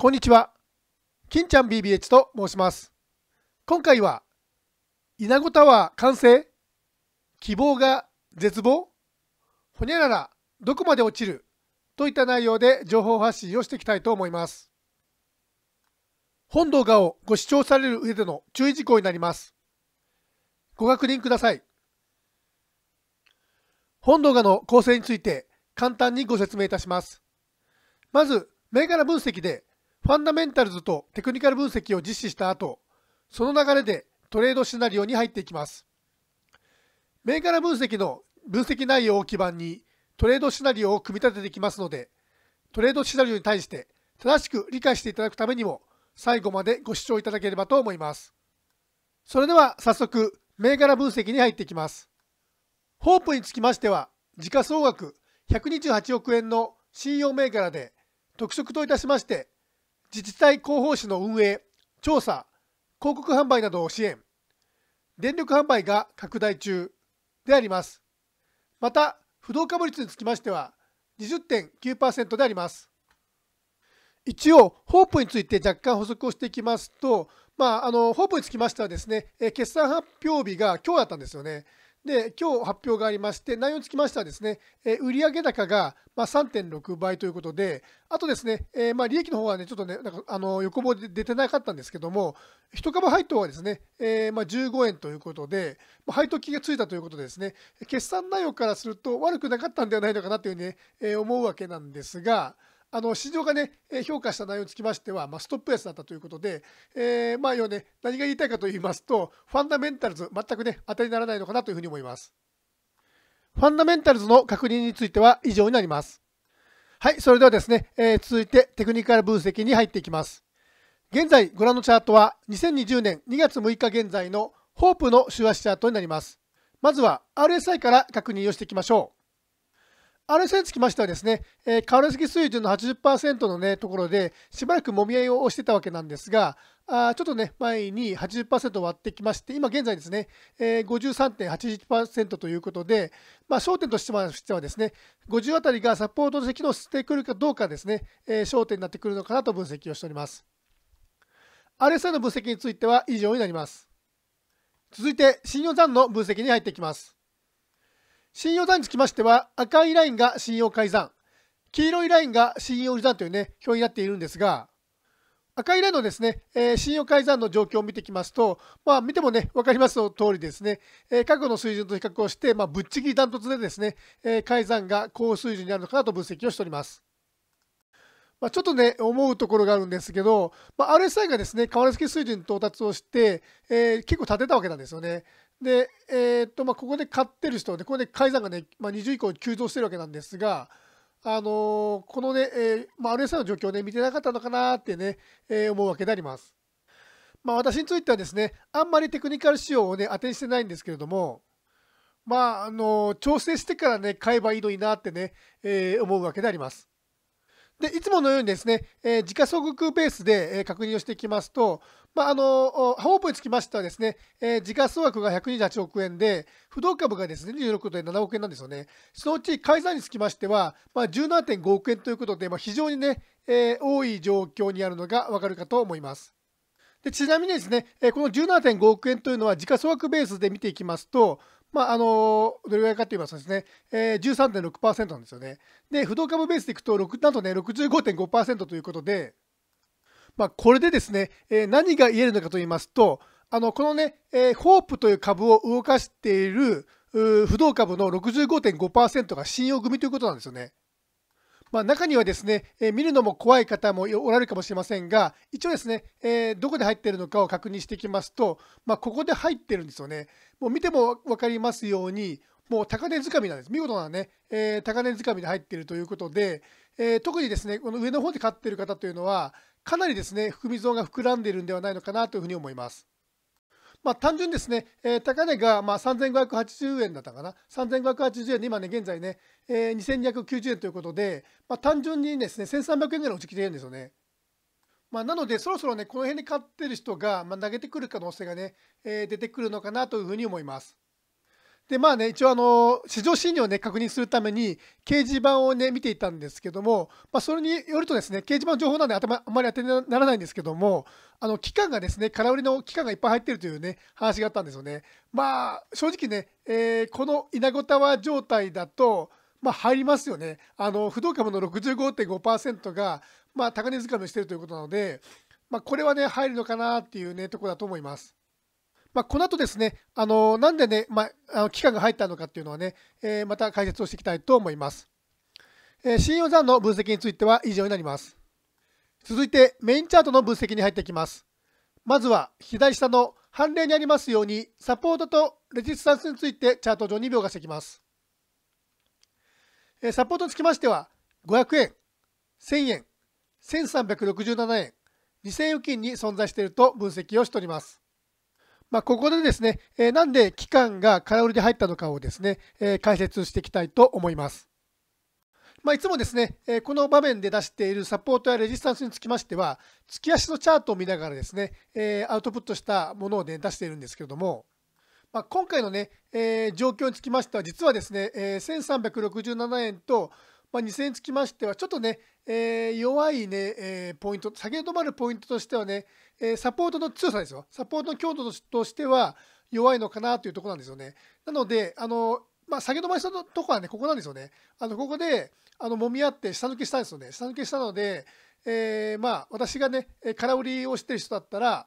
こんにちは。金ちゃん BBH と申します。今回は、稲子タワー完成希望が絶望ほにゃらら、どこまで落ちるといった内容で情報発信をしていきたいと思います。本動画をご視聴される上での注意事項になります。ご確認ください。本動画の構成について簡単にご説明いたします。まず、銘柄分析でファンダメンタルズとテクニカル分析を実施した後、その流れでトレードシナリオに入っていきます。銘柄分析の分析内容を基盤にトレードシナリオを組み立てていきますので、トレードシナリオに対して正しく理解していただくためにも最後までご視聴いただければと思います。それでは早速、銘柄分析に入っていきます。ホープにつきましては、時価総額128億円の信用銘柄で、特色といたしまして、自治体広報誌の運営、調査、広告販売などを支援、電力販売が拡大中であります。また、不動株率につきましては20.9%であります。一応、ホープについて若干補足をしていきますと、まあ、あのホープにつきましてはですね、決算発表日が今日だったんですよね。で今日発表がありまして内容につきましてはですね、え売上高がま3.6倍ということであとですね、えま利益の方はねちょっとねなんかあの横棒で出てなかったんですけども1株配当はですね、えま15円ということで、ま配当金がついたということでですね決算内容からすると悪くなかったんではないのかなというふうに、ねえ思うわけなんですが。あの市場がね評価した内容につきましては、まあ、ストップ安だったということで、えー、まあ要ね何が言いたいかと言いますとファンダメンタルズ全くね当たりにならないのかなというふうに思いますファンダメンタルズの確認については以上になりますはいそれではですね、えー、続いてテクニカル分析に入っていきます現在ご覧のチャートは2020年2月6日現在のホープの週足チャートになりますまずは RSI から確認をしていきましょう RSI につきましてはですね、えー、株式水準の80%のね、ところで、しばらくもみ合いをしてたわけなんですが、あちょっとね、前に80%割ってきまして、今現在ですね、えー、53.81%ということで、まあ、焦点としてはですね、50あたりがサポートとして機能してくるかどうかですね、えー、焦点になってくるのかなと分析をしております。RSI の分析については以上になります。続いて、信用残の分析に入っていきます。信用団につきましては、赤いラインが信用改ざん、黄色いラインが信用離断というね、表になっているんですが、赤いラインのですね、えー、信用改ざんの状況を見てきますと、まあ、見てもね、分かりますの通りですね、えー、過去の水準と比較をして、まあ、ぶっちぎりダントツでですね、えー、改ざんが高水準にあるのかなと分析をしております。まあ、ちょっとね、思うところがあるんですけど、まあ、RSI がですね、変わり付け水準に到達をして、えー、結構立てたわけなんですよね。で、えー、っとまあ、ここで買ってる人ここで改ざんがね、まあ、20以降急増してるわけなんですが、あのー、このね、えーまあ、RSI の状況をね見てなかったのかなってね、えー、思うわけであります。まあ、私についてはですね、あんまりテクニカル仕様をね、当てにしてないんですけれども、まあ、あの、調整してからね、買えばいいのになってね、えー、思うわけであります。でいつものようにですね、えー、時価総額ベースで、え確認をしていきますと、まあ、あのハオープにつきましてはですね、えー、時価総額が128億円で、不動株がですね26.7億円なんですよね。そのうち改ざんにつきましては、まあ、17.5億円ということで、まあ、非常にね、えー、多い状況にあるのがわかるかと思います。でちなみにですね、えこの17.5億円というのは時価総額ベースで見ていきますと、まあ、あのどれぐらいかと言いますとですね、えー、13.6%なんですよね。で、不動株ベースでいくと、なんとね、65.5%ということで、まあ、これでですね、えー、何が言えるのかと言いますと、あのこのね、えー、ホープという株を動かしている不動株の65.5%が信用組ということなんですよね。まあ、中にはですね、えー、見るのも怖い方もおられるかもしれませんが、一応ですね、えー、どこで入ってるのかを確認していきますと、まあ、ここで入ってるんですよね。もう見ても分かりますように、もう高値掴みなんです。見事なね、えー、高値掴みで入っているということで、えー、特にですね、この上の方で買ってる方というのは、かなりですね、含み損が膨らんでいるんではないのかなというふうに思います。まあ、単純ですね、えー、高値がまあ3580円だったかな、3580円で今ね、現在ね、えー、2290円ということで、まあ、単純にですね、1300円ぐらい落ちきてるんですよね。まあ、なので、そろそろね、この辺で勝ってる人が、まあ、投げてくる可能性がね、えー、出てくるのかなというふうに思います。でまあね一応あの市場心理をね確認するために掲示板をね見ていたんですけども、まあ、それによるとですね掲示板の情報なんで頭あんまり当てにならないんですけどもあの期間がですね空売りの期間がいっぱい入ってるというね話があったんですよねまあ正直ね、えー、この稲子タワー状態だとまあ入りますよねあの不動株の65.5%がまあ高値掴みをしているということなのでまあこれはね入るのかなっていうねとこだと思いますまあ、この後ですね、あのなんでね、まあ、あの期間が入ったのかっていうのはね、えー、また解説をしていきたいと思います。えー、信用残の分析については以上になります。続いてメインチャートの分析に入っていきます。まずは左下の判例にありますようにサポートとレジスタンスについてチャート上に描画していきます。サポートにつきましては500円、1000円、1367円、2000円付近に存在していると分析をしております。まあ、ここでですね、えなんで期間が空売りで入ったのかをですね、え解説していきたいと思います。まあ、いつもですね、えこの場面で出しているサポートやレジスタンスにつきましては、月足のチャートを見ながらですね、えアウトプットしたものを、ね、出しているんですけれども、まあ、今回のね、え状況につきましては、実はですね、え1367円と、まあ、2戦につきましては、ちょっとね、えー、弱いね、えー、ポイント、下げ止まるポイントとしてはね、えー、サポートの強さですよ。サポートの強度としては弱いのかなというところなんですよね。なので、あの、まあ、下げ止ましたところはね、ここなんですよね。あの、ここで、あの、揉み合って下抜けしたんですよね。下抜けしたので、えー、まあ、私がね、空売りをしてる人だったら、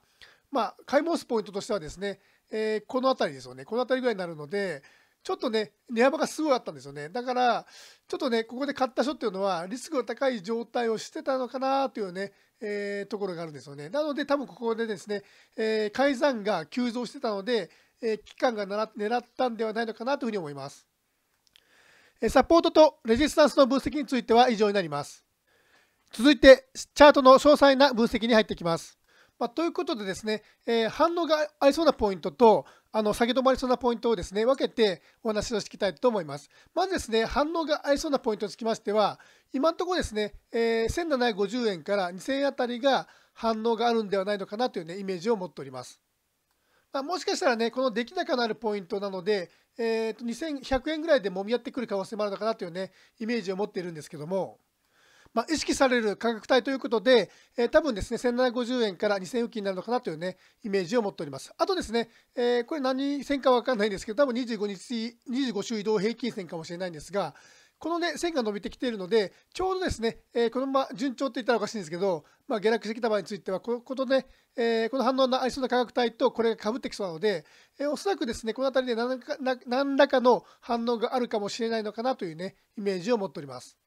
まあ、買い戻すポイントとしてはですね、えー、この辺りですよね。この辺りぐらいになるので、ちょっとね、値幅がすごかったんですよね。だから、ちょっとね、ここで買った人っていうのは、リスクが高い状態をしてたのかなというね、えー、ところがあるんですよね。なので、多分ここでですね、えー、改ざんが急増してたので、えー、期間が狙ったんではないのかなというふうに思います。サポートとレジスタンスの分析については以上になります。続いて、チャートの詳細な分析に入ってきます。まあ、ということでですね、えー、反応がありそうなポイントと、あの、下げ止まりそうなポイントをですね、分けてお話をしていきたいと思います。まずですね、反応が合いそうなポイントにつきましては、今のところですね、えー、1750円から2000円あたりが反応があるんではないのかなというね、イメージを持っております。まあ、もしかしたらね、この出来高のあるポイントなので、えー、と2100円ぐらいで揉み合ってくる可能性もあるのかなというね、イメージを持っているんですけども、まあ、意識される価格帯ということで、えー、多分ですね、1750円から2000円付近になるのかなというね、イメージを持っております。あとですね、えー、これ何線かわかんないんですけど、多分25日、25週移動平均線かもしれないんですが、このね、線が伸びてきているので、ちょうどですね、えー、このまま順調って言ったらおかしいんですけど、まあ、下落してきた場合については、こことね、えー、この反応のありそうな価格帯とこれが被ってきそうなので、えー、おそらくですね、この辺りで何らかの反応があるかもしれないのかなというね、イメージを持っております。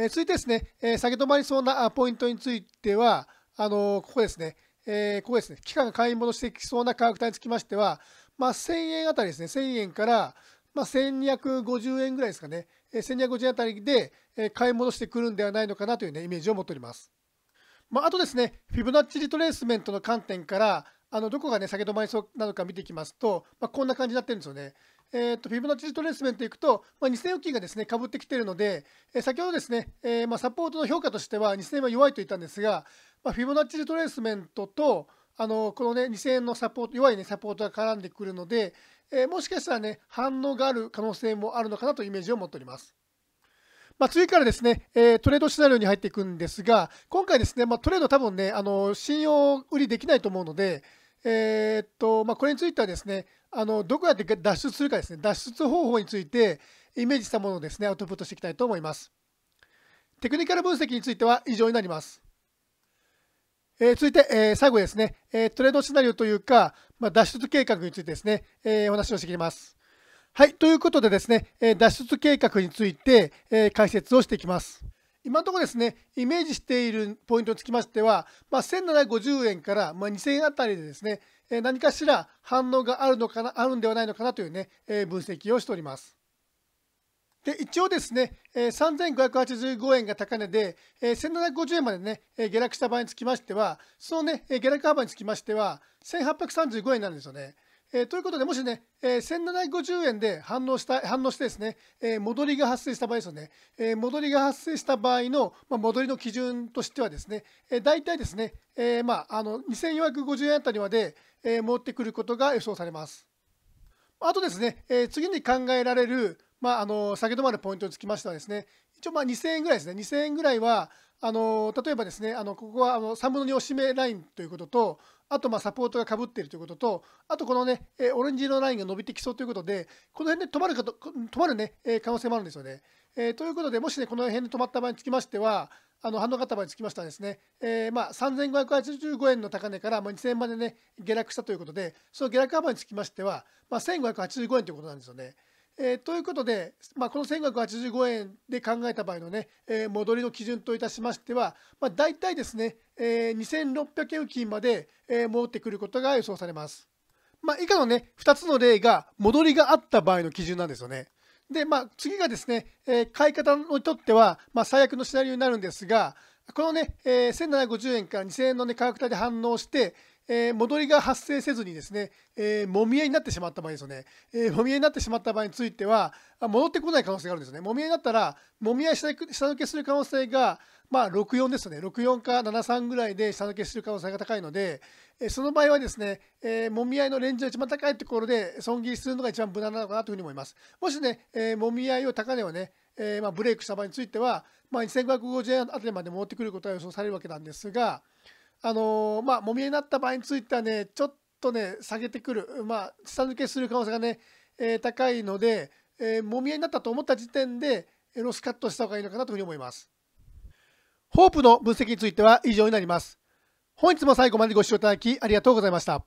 え続いてですね、え下げ止まりそうなポイントについては、あのここですね、えここですね、期間が買い戻してきそうな価格帯につきましては、まあ、1000円あたりですね、1000円から、まあ、1250円ぐらいですかね、1250円あたりで買い戻してくるんではないのかなという、ね、イメージを持っております。まあ、あとですね、フィボナッチリトレースメントの観点から、あのどこが、ね、下げ止まりそうなのか見ていきますと、まあ、こんな感じになってるんですよね。えーと、フィボナッチトレースメントいくと、まあ、2000円付近がですね、かぶってきているので、えー、先ほどですね、えー、まあ、サポートの評価としては2000円は弱いと言ったんですが、まあ、フィボナッチトレースメントと、あのこのね、2000円のサポート、弱い、ね、サポートが絡んでくるので、えー、もしかしたらね、反応がある可能性もあるのかなというイメージを持っております。まあ、次からですね、えー、トレードシナリオに入っていくんですが、今回ですね、まあ、トレード多分ね、あの信用売りできないと思うので、えー、っとまあ、これについてはですねあのどこやって脱出するかですね脱出方法についてイメージしたものをですねアウトプットしていきたいと思いますテクニカル分析については以上になります、えー、続いて、えー、最後ですね、えトレードシナリオというか、まあ、脱出計画についてですね、えお話をしていきますはいということでですね、え脱出計画について、え解説をしていきます今のところですね、イメージしているポイントにつきましては、まあ、1750円から、まあ、2000円あたりでですね、え何かしら反応があるのかな、あるんではないのかなというね、え分析をしております。で一応ですね、え3585円が高値で、え1750円までね、え下落した場合につきましては、そのね、下落幅につきましては、1835円なんですよね。えー、ということで、もしね、えー、1750円で反応した反応してですね、えー、戻りが発生した場合ですよね、え戻りが発生した場合の、まあ、戻りの基準としてはですね、え大体ですね、えまあ、あの2450円あたりまで、え戻ってくることが予想されます。あとですね、え次に考えられる、まあ、あの先ほどまでポイントにつきましてはですね、一応まあ2000円ぐらいですね、2000円ぐらいは、あの例えばですねあのここはあの3分の2押し目ラインということとあとまあサポートがかぶっているということとあとこのねオレンジ色のラインが伸びてきそうということでこの辺で止まるかと止まるね可能性もあるんですよね。えー、ということでもしねこの辺で止まった場合につきましてはあの反応型場合につきましてはですね、えー、まあ3585円の高値からまあ2000円までね下落したということでその下落幅につきましてはまあ1585円ということなんですよね。えー、ということで、まあ、この1585円で考えた場合のね、えー、戻りの基準といたしましては、まあ、大体ですね、えー、2600円付近まで、えー、戻ってくることが予想されます。まあ、以下のね、2つの例が戻りがあった場合の基準なんですよね。で、まあ、次がですね、えー、買い方にとっては、まあ、最悪のシナリオになるんですが、このね、えー、1750円から2000円の、ね、価格帯で反応して、えー、戻りが発生せずにですね、えー、もみ合いになってしまった場合ですよね、えー、もみ合いになってしまった場合については、戻ってこない可能性があるんですね。もみ合いになったら、もみ合い下抜けする可能性が、まあ、64ですね、64か73ぐらいで下抜けする可能性が高いので、えその場合はですね、えー、もみ合いのレンジが一番高いところで損切りするのが一番無難なのかなというふうに思います。もしね、えー、もみ合いを高値をね、えー、まあ、ブレイクした場合については、まあ、2550円あたりまで戻ってくることが予想されるわけなんですが、あのー、まあ、もみ合いになった場合についてはね、ちょっとね、下げてくる、まあ、下抜けする可能性がね、えー、高いので、えー、もみ合いになったと思った時点で、ロスカットした方がいいのかなというふうに思います。ホープの分析については以上になります。本日も最後までご視聴いただきありがとうございました。